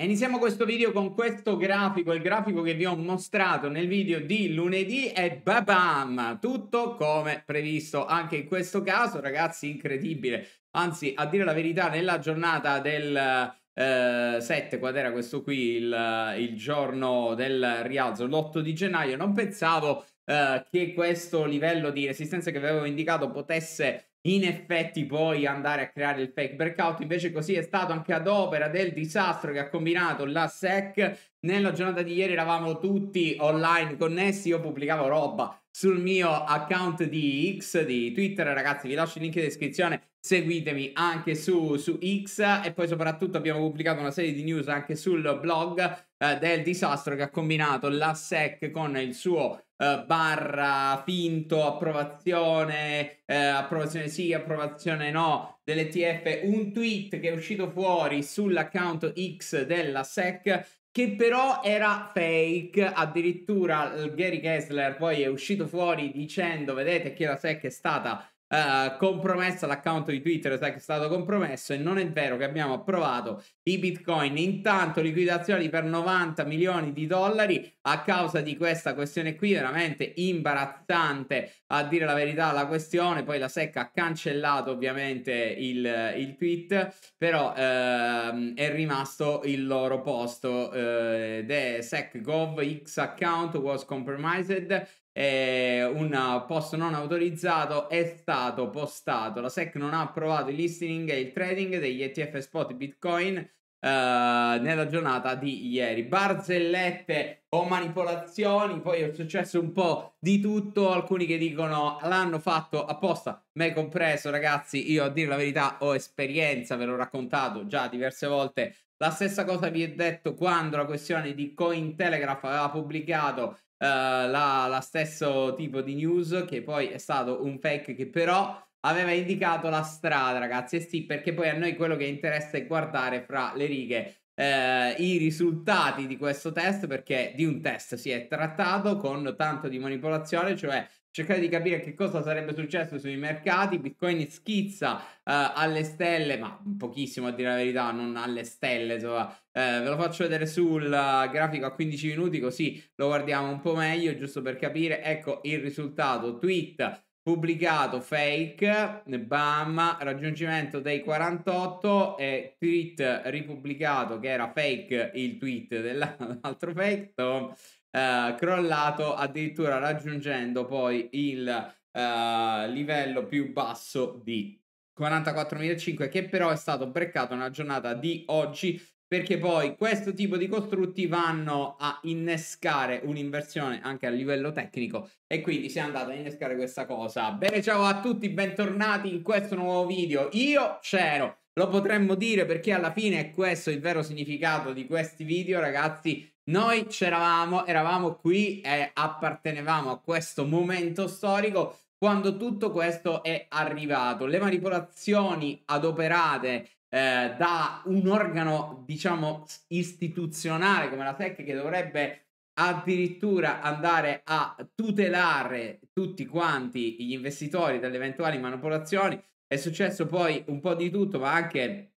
Iniziamo questo video con questo grafico, il grafico che vi ho mostrato nel video di lunedì e babam, tutto come previsto anche in questo caso, ragazzi, incredibile. Anzi, a dire la verità, nella giornata del eh, 7, qual era questo qui, il, il giorno del rialzo, l'8 di gennaio, non pensavo eh, che questo livello di resistenza che vi avevo indicato potesse in effetti poi andare a creare il fake breakout. Invece così è stato anche ad opera del disastro che ha combinato la SEC. Nella giornata di ieri eravamo tutti online connessi, io pubblicavo roba sul mio account di X di Twitter, ragazzi, vi lascio il link in descrizione, seguitemi anche su, su X e poi soprattutto abbiamo pubblicato una serie di news anche sul blog eh, del disastro che ha combinato la SEC con il suo eh, barra finto, approvazione, eh, approvazione sì, approvazione no dell'ETF, un tweet che è uscito fuori sull'account X della SEC che però era fake, addirittura Gary Kessler poi è uscito fuori dicendo vedete che la SEC è stata uh, eh, compromessa l'account di Twitter è stato compromesso e non è vero che abbiamo approvato i bitcoin. Intanto liquidazioni per 90 milioni di dollari a causa di questa questione qui, veramente imbarazzante a dire la verità la questione. Poi la SEC ha cancellato ovviamente il, il tweet, però uh, è rimasto il loro posto. Uh, the SEC Gov X account was compromised eh, un post non autorizzato è stato postato. La SEC non ha approvato il listing e il trading degli ETF spot Bitcoin Uh, nella giornata di ieri. Barzellette o manipolazioni, poi è successo un po' di tutto, alcuni che dicono l'hanno fatto apposta, me compreso ragazzi, io a dire la verità ho esperienza, ve l'ho raccontato già diverse volte. La stessa cosa vi ho detto quando la questione di Cointelegraph aveva pubblicato eh, la, la stesso tipo di news che poi è stato un fake che però aveva indicato la strada, ragazzi. E sì, perché poi a noi quello che interessa è guardare fra le righe eh, i risultati di questo test, perché di un test si è trattato con tanto di manipolazione, cioè cercare di capire che cosa sarebbe successo sui mercati. Bitcoin schizza eh, alle stelle, ma pochissimo a dire la verità, non alle stelle, insomma. Eh, ve lo faccio vedere sul eh, grafico a 15 minuti, così lo guardiamo un po' meglio, giusto per capire. Ecco il risultato. Tweet pubblicato fake, bam, raggiungimento dei 48 e tweet ripubblicato che era fake il tweet dell'altro fake. Eh, crollato addirittura raggiungendo poi il eh, livello più basso di 44.500 che però è stato breccato nella giornata di oggi perché poi questo tipo di costrutti vanno a innescare un'inversione anche a livello tecnico e quindi si è andato a innescare questa cosa. Bene, ciao a tutti, bentornati in questo nuovo video. Io c'ero, lo potremmo dire perché alla fine è questo il vero significato di questi video, ragazzi, noi c'eravamo, eravamo qui e appartenevamo a questo momento storico quando tutto questo è arrivato. Le manipolazioni adoperate eh, da un organo, diciamo, istituzionale come la SEC che dovrebbe addirittura andare a tutelare tutti quanti gli investitori dalle eventuali manipolazioni. È successo poi un po' di tutto, ma anche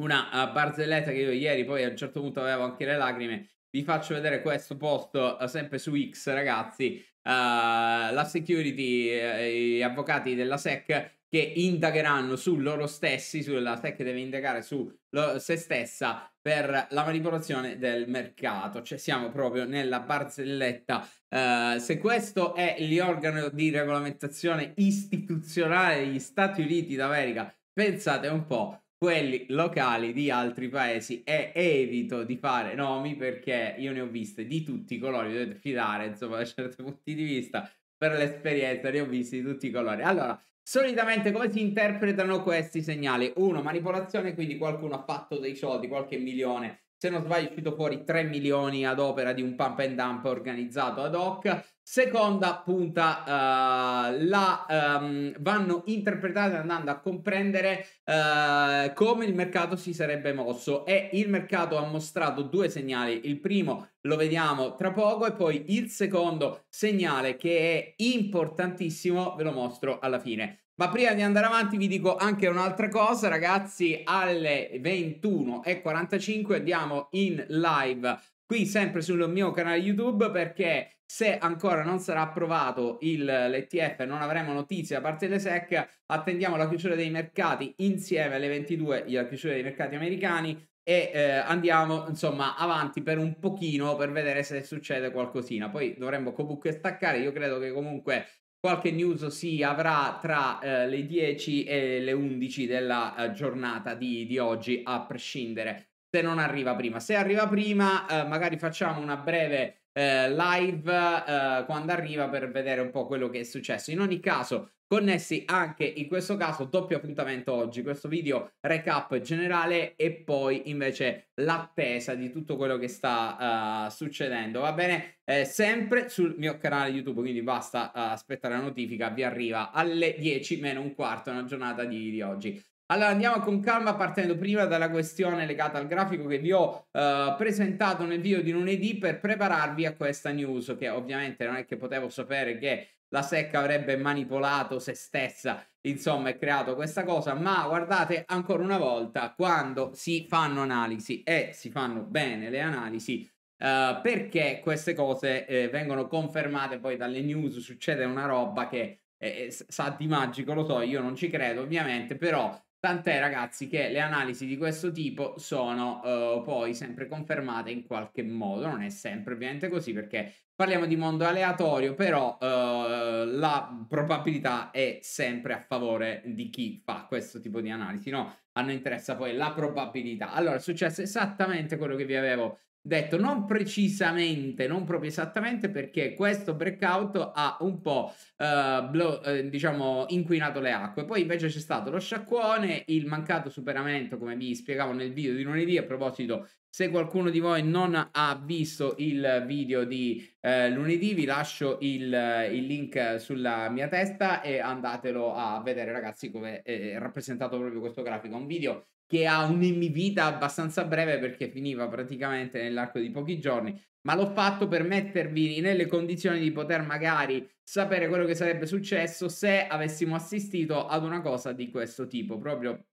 una eh, barzelletta che io ieri poi a un certo punto avevo anche le lacrime vi faccio vedere questo posto eh, sempre su X, ragazzi. Uh, la security, uh, eh, gli avvocati della SEC che indagheranno su loro stessi, sulla SEC deve indagare su lo, se stessa per la manipolazione del mercato. Cioè siamo proprio nella barzelletta. Uh, se questo è l'organo di regolamentazione istituzionale degli Stati Uniti d'America, pensate un po' quelli locali di altri paesi e evito di fare nomi perché io ne ho viste di tutti i colori, dovete fidare insomma da certi punti di vista per l'esperienza ne ho visti di tutti i colori. Allora, solitamente come si interpretano questi segnali? Uno, manipolazione, quindi qualcuno ha fatto dei soldi, qualche milione se non sbaglio è uscito fuori 3 milioni ad opera di un pump and dump organizzato ad hoc. Seconda punta, uh, la, um, vanno interpretate andando a comprendere uh, come il mercato si sarebbe mosso e il mercato ha mostrato due segnali. Il primo lo vediamo tra poco e poi il secondo segnale che è importantissimo ve lo mostro alla fine. Ma prima di andare avanti vi dico anche un'altra cosa, ragazzi, alle 21.45 andiamo in live qui sempre sul mio canale YouTube perché se ancora non sarà approvato il, l'ETF non avremo notizie da parte delle SEC, attendiamo la chiusura dei mercati insieme alle 22 la chiusura dei mercati americani e eh, andiamo insomma avanti per un pochino per vedere se succede qualcosina poi dovremmo comunque staccare io credo che comunque qualche news si avrà tra eh, le 10 e le 11 della eh, giornata di, di oggi, a prescindere se non arriva prima. Se arriva prima, eh, magari facciamo una breve eh, live eh, quando arriva per vedere un po' quello che è successo. In ogni caso, connessi anche in questo caso, doppio appuntamento oggi. Questo video recap generale e poi invece l'attesa di tutto quello che sta uh, succedendo. Va bene? Eh, sempre sul mio canale YouTube, quindi basta uh, aspettare la notifica, vi arriva alle 10 meno un quarto, nella giornata di, di oggi. Allora andiamo con calma partendo prima dalla questione legata al grafico che vi ho eh, presentato nel video di lunedì per prepararvi a questa news che ovviamente non è che potevo sapere che la secca avrebbe manipolato se stessa insomma e creato questa cosa ma guardate ancora una volta quando si fanno analisi e si fanno bene le analisi eh, perché queste cose eh, vengono confermate poi dalle news succede una roba che eh, eh sa di magico lo so io non ci credo ovviamente però Tant'è ragazzi che le analisi di questo tipo sono uh, poi sempre confermate in qualche modo, non è sempre ovviamente così perché parliamo di mondo aleatorio, però uh, la probabilità è sempre a favore di chi fa questo tipo di analisi, no? A noi interessa poi la probabilità. Allora è successo esattamente quello che vi avevo detto non precisamente, non proprio esattamente, perché questo breakout ha un po' eh, blow, eh, diciamo inquinato le acque. Poi invece c'è stato lo sciacquone, il mancato superamento, come vi spiegavo nel video di lunedì. A proposito, se qualcuno di voi non ha visto il video di eh, lunedì, vi lascio il, il, link sulla mia testa e andatelo a vedere, ragazzi, come è rappresentato proprio questo grafico. Un video che ha un'emivita abbastanza breve perché finiva praticamente nell'arco di pochi giorni, ma l'ho fatto per mettervi nelle condizioni di poter magari sapere quello che sarebbe successo se avessimo assistito ad una cosa di questo tipo, proprio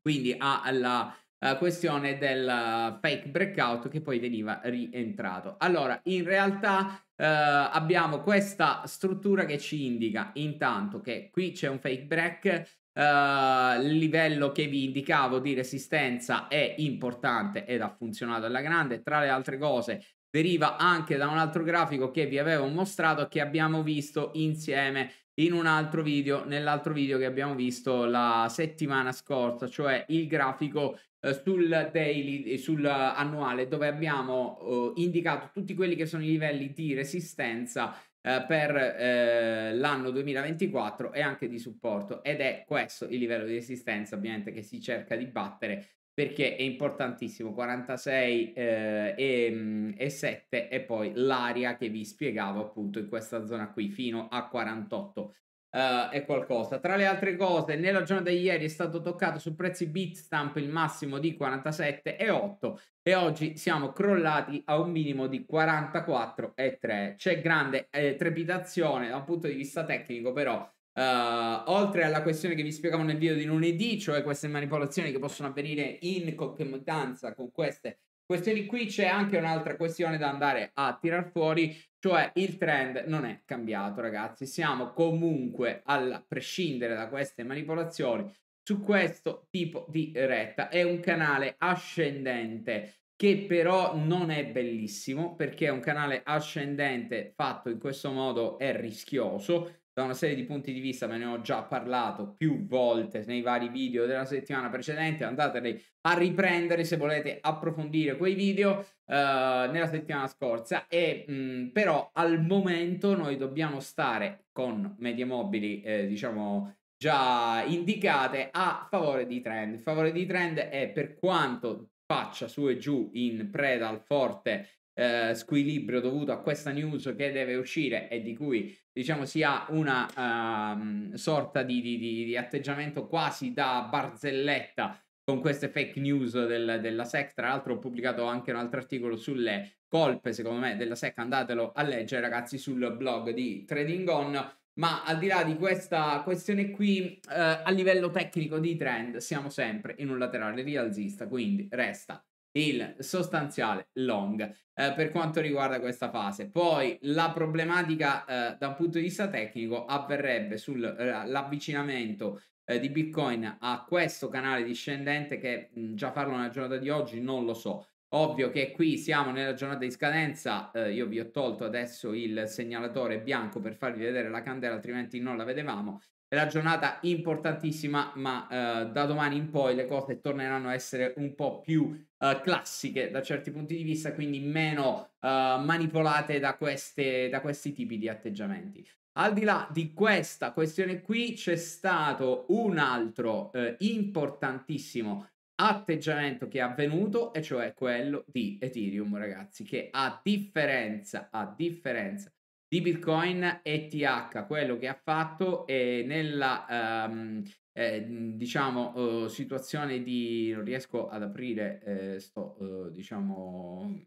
quindi alla questione del eh, fake breakout che poi veniva rientrato. Allora, in realtà Uh, abbiamo questa struttura che ci indica intanto che qui c'è un fake break Uh, il livello che vi indicavo di resistenza è importante ed ha funzionato alla grande. Tra le altre cose, deriva anche da un altro grafico che vi avevo mostrato che abbiamo visto insieme in un altro video, nell'altro video che abbiamo visto la settimana scorsa, cioè il grafico eh, sul daily, eh, sul annuale, dove abbiamo eh, indicato tutti quelli che sono i livelli di resistenza eh, per eh, l'anno 2024 e anche di supporto ed è questo il livello di resistenza ovviamente che si cerca di battere perché è importantissimo 46 eh, ehm, e, e 7 e poi l'area che vi spiegavo appunto in questa zona qui fino a 48 Uh, è qualcosa. Tra le altre cose, nella giornata di ieri è stato toccato su prezzi Bitstamp il massimo di 47,8 e oggi siamo crollati a un minimo di 44,3. C'è grande eh, trepidazione da un punto di vista tecnico, però. Uh, oltre alla questione che vi spiegavo nel video di lunedì, cioè queste manipolazioni che possono avvenire in concomitanza con queste questioni qui c'è anche un'altra questione da andare a tirar fuori, cioè il trend non è cambiato, ragazzi. Siamo comunque a prescindere da queste manipolazioni su questo tipo di retta. È un canale ascendente che però non è bellissimo perché un canale ascendente fatto in questo modo è rischioso da una serie di punti di vista, ve ne ho già parlato più volte nei vari video della settimana precedente, andateli a riprendere se volete approfondire quei video uh, nella settimana scorsa e mh, mm, però al momento noi dobbiamo stare con medie mobili, eh, diciamo già indicate a favore di trend. Il favore di trend è per quanto faccia su e giù in preda al forte eh, squilibrio dovuto a questa news che deve uscire e di cui diciamo si ha una um, sorta di, di, di, atteggiamento quasi da barzelletta con queste fake news del, della SEC. Tra l'altro ho pubblicato anche un altro articolo sulle colpe, secondo me, della SEC. Andatelo a leggere, ragazzi, sul blog di Trading On. Ma al di là di questa questione qui, eh, a livello tecnico di trend siamo sempre in un laterale rialzista, quindi resta il sostanziale long eh, per quanto riguarda questa fase. Poi la problematica eh, da un punto di vista tecnico avverrebbe sull'avvicinamento eh, eh, di Bitcoin a questo canale discendente che mh, mm, già farlo nella giornata di oggi non lo so. Ovvio che qui siamo nella giornata di scadenza, eh, io vi ho tolto adesso il segnalatore bianco per farvi vedere la candela, altrimenti non la vedevamo è la giornata importantissima, ma eh, da domani in poi le cose torneranno a essere un po' più eh, classiche da certi punti di vista, quindi meno eh, manipolate da, queste, da questi tipi di atteggiamenti. Al di là di questa questione qui c'è stato un altro eh, importantissimo atteggiamento che è avvenuto e cioè quello di Ethereum ragazzi che a differenza, a differenza di Bitcoin ETH, quello che ha fatto è nella ehm, eh, diciamo eh, situazione di non riesco ad aprire eh, sto eh, diciamo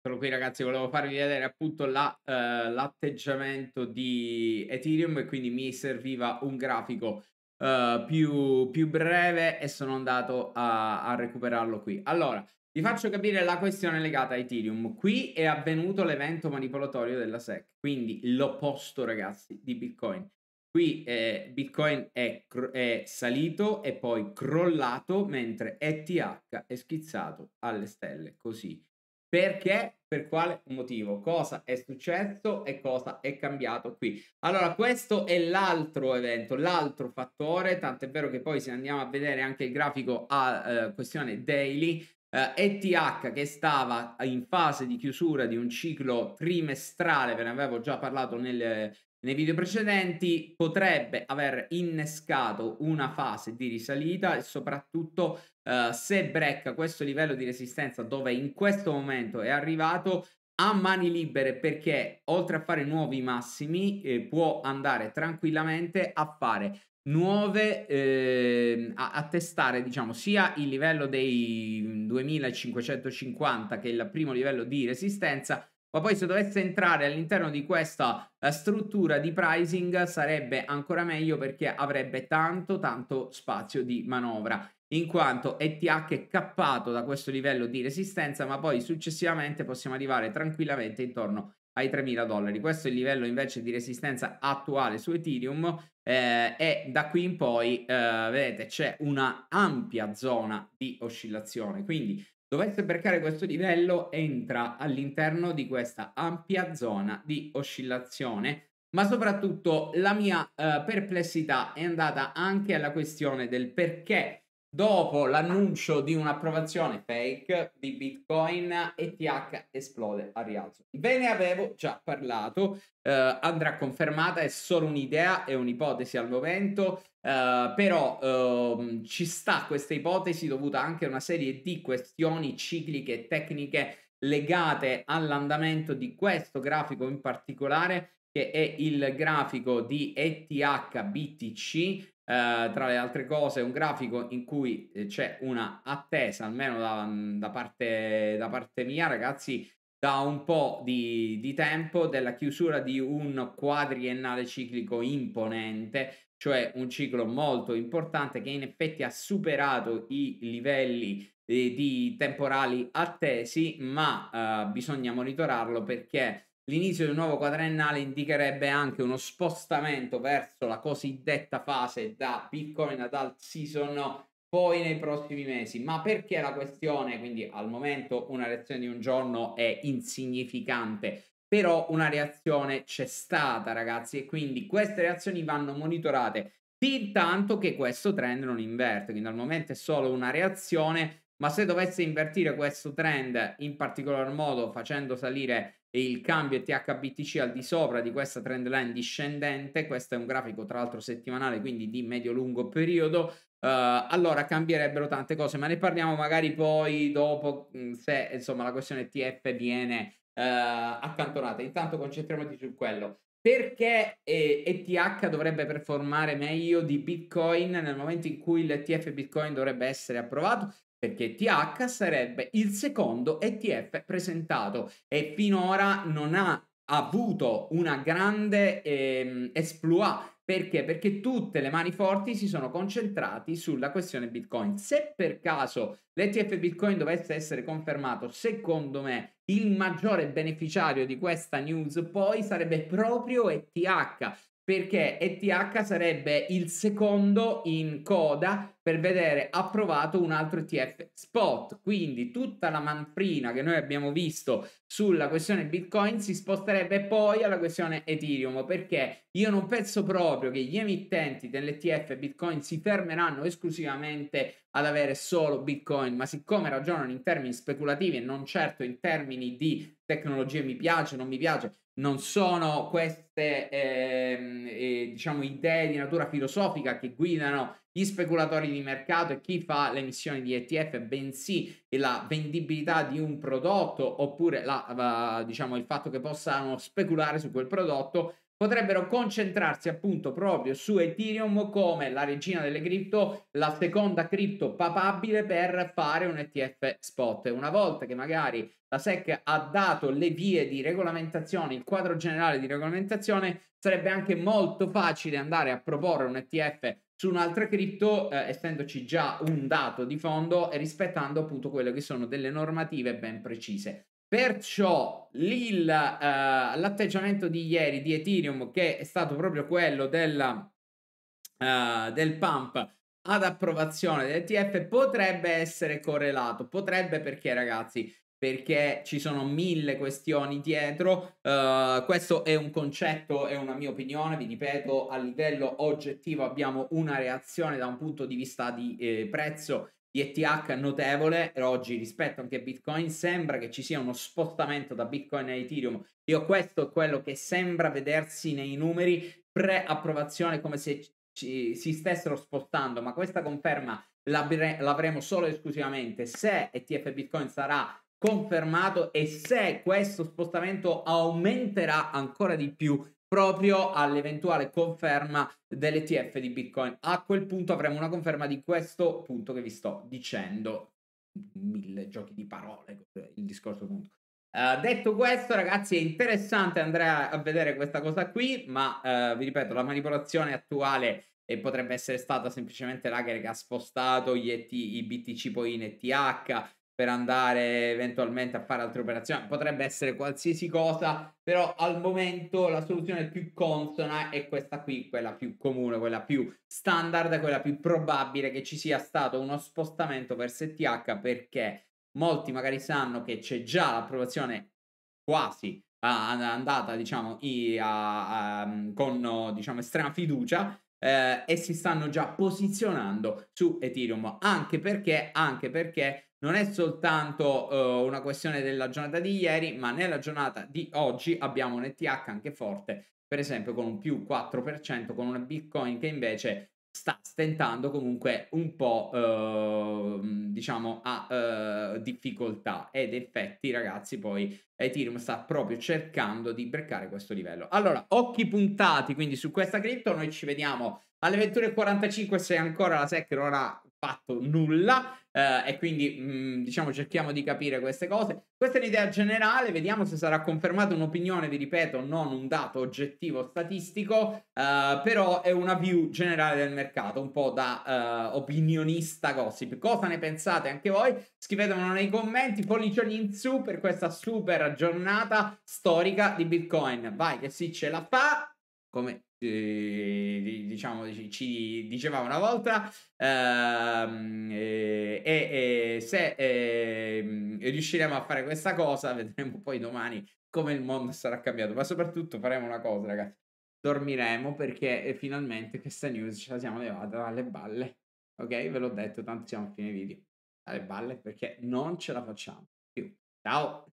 però qui ragazzi volevo farvi vedere appunto la, eh, l'atteggiamento di Ethereum e quindi mi serviva un grafico eh, più, più breve e sono andato a, a recuperarlo qui allora vi faccio capire la questione legata a Ethereum. Qui è avvenuto l'evento manipolatorio della SEC, quindi l'opposto, ragazzi, di Bitcoin. Qui eh, Bitcoin è, è, salito e poi crollato, mentre ETH è schizzato alle stelle, così. Perché? Per quale motivo? Cosa è successo e cosa è cambiato qui? Allora, questo è l'altro evento, l'altro fattore, tant'è vero che poi se andiamo a vedere anche il grafico a eh, questione daily, eh, ETH che stava in fase di chiusura di un ciclo trimestrale, ve ne avevo già parlato nel, nei video precedenti, potrebbe aver innescato una fase di risalita e soprattutto eh, se brecca questo livello di resistenza dove in questo momento è arrivato, a mani libere perché oltre a fare nuovi massimi eh, può andare tranquillamente a fare nuove eh, a, a, testare diciamo sia il livello dei 2550 mhmm, che il primo livello di resistenza ma poi se dovesse entrare all'interno di questa eh, struttura di pricing sarebbe ancora meglio perché avrebbe tanto tanto spazio di manovra in quanto ETH è cappato da questo livello di resistenza ma poi successivamente possiamo arrivare tranquillamente intorno ai 3.000 dollari questo è il livello invece di resistenza attuale su Ethereum eh, e da qui in poi, eh, vedete, c'è una ampia zona di oscillazione. Quindi, dovesse breccare questo livello, entra all'interno di questa ampia zona di oscillazione. Ma soprattutto la mia eh, perplessità è andata anche alla questione del perché Dopo l'annuncio di un'approvazione fake di Bitcoin, ETH esplode a rialzo. Ve ne avevo già parlato, eh, andrà confermata, è solo un'idea, e un'ipotesi al momento, eh, però eh, ci sta questa ipotesi dovuta anche a una serie di questioni cicliche e tecniche legate all'andamento di questo grafico in particolare, che è il grafico di ETH BTC eh, tra le altre cose un grafico in cui eh, c'è una attesa, almeno da, mm, da, parte, da parte mia ragazzi, da un po' di, di, tempo della chiusura di un quadriennale ciclico imponente, cioè un ciclo molto importante che in effetti ha superato i livelli eh, di temporali attesi, ma eh, bisogna monitorarlo perché L'inizio di un nuovo quadrennale indicherebbe anche uno spostamento verso la cosiddetta fase da Bitcoin ad alt season poi nei prossimi mesi. Ma perché la questione, quindi al momento una reazione di un giorno è insignificante, però una reazione c'è stata ragazzi e quindi queste reazioni vanno monitorate fin tanto che questo trend non inverte, quindi al momento è solo una reazione ma se dovesse invertire questo trend, in particolar modo facendo salire il cambio ETH-BTC al di sopra di questa trend line discendente, questo è un grafico tra l'altro settimanale, quindi di medio-lungo periodo, Uh, allora cambierebbero tante cose, ma ne parliamo magari poi dopo mm, se insomma la questione TF viene uh, accantonata. Intanto concentriamoci su quello. Perché ETH dovrebbe performare meglio di Bitcoin nel momento in cui l'ETF Bitcoin dovrebbe essere approvato? perché TH sarebbe il secondo ETF presentato e finora non ha avuto una grande ehm, esploit. Perché? Perché tutte le mani forti si sono concentrati sulla questione Bitcoin. Se per caso l'ETF Bitcoin dovesse essere confermato, secondo me il maggiore beneficiario di questa news poi sarebbe proprio ETH, perché ETH sarebbe il secondo in coda per vedere approvato un altro ETF spot. Quindi tutta la manfrina che noi abbiamo visto sulla questione Bitcoin si sposterebbe poi alla questione Ethereum, perché io non penso proprio che gli emittenti dell'ETF Bitcoin si fermeranno esclusivamente ad avere solo Bitcoin, ma siccome ragionano in termini speculativi e non certo in termini di tecnologie mi piace, non mi piace, non sono queste eh, eh, diciamo idee di natura filosofica che guidano gli speculatori di mercato e chi fa l'emissione di ETF, bensì la vendibilità di un prodotto oppure la, diciamo, il fatto che possano speculare su quel prodotto potrebbero concentrarsi appunto proprio su Ethereum come la regina delle cripto, la seconda cripto papabile per fare un ETF spot. Una volta che magari la SEC ha dato le vie di regolamentazione, il quadro generale di regolamentazione, sarebbe anche molto facile andare a proporre un ETF su un'altra cripto, eh, essendoci già un dato di fondo e rispettando appunto quelle che sono delle normative ben precise. Perciò il, uh, l'atteggiamento di ieri di Ethereum, che è stato proprio quello della, uh, eh, del pump ad approvazione dell'ETF, potrebbe essere correlato. Potrebbe perché, ragazzi, perché ci sono mille questioni dietro. Uh, questo è un concetto, è una mia opinione, vi ripeto, a livello oggettivo abbiamo una reazione da un punto di vista di eh, prezzo di ETH notevole oggi rispetto anche a Bitcoin sembra che ci sia uno spostamento da Bitcoin a Ethereum. Io questo è quello che sembra vedersi nei numeri pre-approvazione come se ci, si stessero spostando, ma questa conferma l'avre- l'avremo solo ed esclusivamente se ETF Bitcoin sarà confermato e se questo spostamento aumenterà ancora di più proprio all'eventuale conferma dell'ETF di Bitcoin. A quel punto avremo una conferma di questo punto che vi sto dicendo. Mille giochi di parole, il discorso comunque. Uh, detto questo, ragazzi, è interessante andare a vedere questa cosa qui, ma uh, vi ripeto, la manipolazione attuale e potrebbe essere stata semplicemente l'hacker che ha spostato gli ET, i BTC poi in ETH per andare eventualmente a fare altre operazioni, potrebbe essere qualsiasi cosa, però al momento la soluzione più consona è questa qui, quella più comune, quella più standard, quella più probabile che ci sia stato uno spostamento per STH perché molti magari sanno che c'è già l'approvazione quasi andata diciamo mm, con diciamo estrema fiducia eh, e si stanno già posizionando su Ethereum anche perché, anche perché non è soltanto uh, una questione della giornata di ieri, ma nella giornata di oggi abbiamo un ETH anche forte, per esempio con un più 4%, con una Bitcoin che invece sta stentando comunque un po' uh, diciamo a uh, difficoltà ed effetti ragazzi poi Ethereum sta proprio cercando di breccare questo livello allora occhi puntati quindi su questa cripto noi ci vediamo alle 21.45 se ancora la SEC non ha fatto nulla eh, e quindi mh, mm, diciamo cerchiamo di capire queste cose. Questa è un'idea generale, vediamo se sarà confermata un'opinione, vi ripeto, non un dato oggettivo statistico, eh, però è una view generale del mercato, un po' da eh, opinionista gossip. Cosa ne pensate anche voi? Scrivetemelo nei commenti, pollicioni in su per questa super giornata storica di Bitcoin. Vai che sì ce la fa, come diciamo ci diceva una volta ehm, e, e, se e, ehm, riusciremo a fare questa cosa vedremo poi domani come il mondo sarà cambiato ma soprattutto faremo una cosa ragazzi dormiremo perché eh, finalmente questa news ce la siamo levata dalle balle ok ve l'ho detto tanto siamo a fine video dalle balle perché non ce la facciamo più ciao